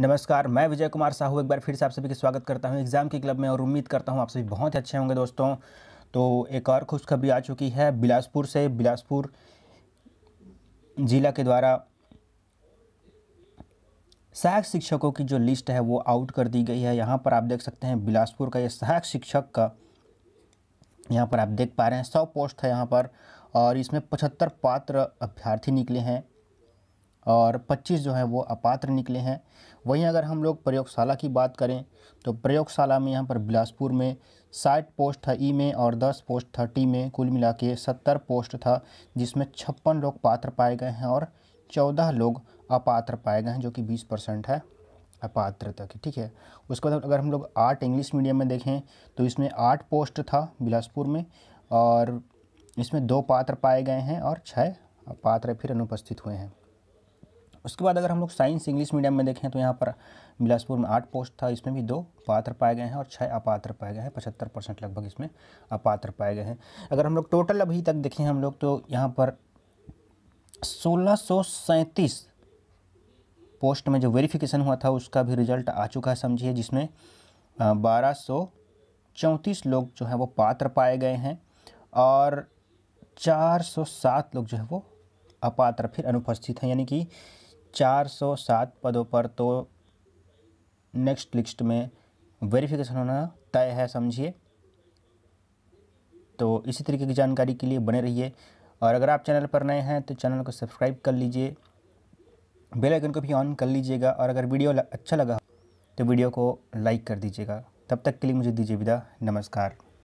नमस्कार मैं विजय कुमार साहू एक बार फिर से आप सभी का स्वागत करता हूं एग्ज़ाम की क्लब में और उम्मीद करता हूं आप सभी बहुत अच्छे होंगे दोस्तों तो एक और खुशखबरी आ चुकी है बिलासपुर से बिलासपुर ज़िला के द्वारा सहायक शिक्षकों की जो लिस्ट है वो आउट कर दी गई है यहाँ पर आप देख सकते हैं बिलासपुर का ये सहायक शिक्षक का यहाँ पर आप देख पा रहे हैं सौ पोस्ट है यहाँ पर और इसमें पचहत्तर पात्र अभ्यर्थी निकले हैं और 25 जो है वो अपात्र निकले हैं वहीं अगर हम लोग प्रयोगशाला की बात करें तो प्रयोगशाला में यहाँ पर बिलासपुर में साठ पोस्ट था ई में और दस पोस्ट था टी में कुल मिला के सत्तर पोस्ट था जिसमें छप्पन लोग पात्र पाए गए हैं और चौदह लोग अपात्र पाए गए हैं जो कि बीस परसेंट है अपात्र तक ठीक है उसके बाद अगर हम लोग आर्ट इंग्लिश मीडियम में देखें तो इसमें आठ पोस्ट था बिलासपुर में और इसमें दो पात्र पाए गए हैं और छः पात्र फिर अनुपस्थित हुए हैं उसके बाद अगर हम लोग साइंस इंग्लिश मीडियम में देखें तो यहाँ पर बिलासपुर में आठ पोस्ट था इसमें भी दो पात्र पाए गए हैं और छः अपात्र पाए गए हैं पचहत्तर परसेंट लगभग इसमें अपात्र पाए गए हैं अगर हम लोग टोटल अभी तक देखें हम लोग तो यहाँ पर सोलह पोस्ट में जो वेरिफिकेशन हुआ था उसका भी रिजल्ट आ चुका है समझिए जिसमें बारह सौ चौंतीस लोग जो हैं वो पात्र पाए गए हैं और 407 लोग जो है वो अपात्र फिर अनुपस्थित हैं यानी कि 407 पदों पर तो नेक्स्ट लिस्ट में वेरिफिकेशन होना तय है समझिए तो इसी तरीके की जानकारी के लिए बने रहिए और अगर आप चैनल पर नए हैं तो चैनल को सब्सक्राइब कर लीजिए बेल आइकन को भी ऑन कर लीजिएगा और अगर वीडियो अच्छा लगा तो वीडियो को लाइक कर दीजिएगा तब तक के लिए मुझे दीजिए विदा नमस्कार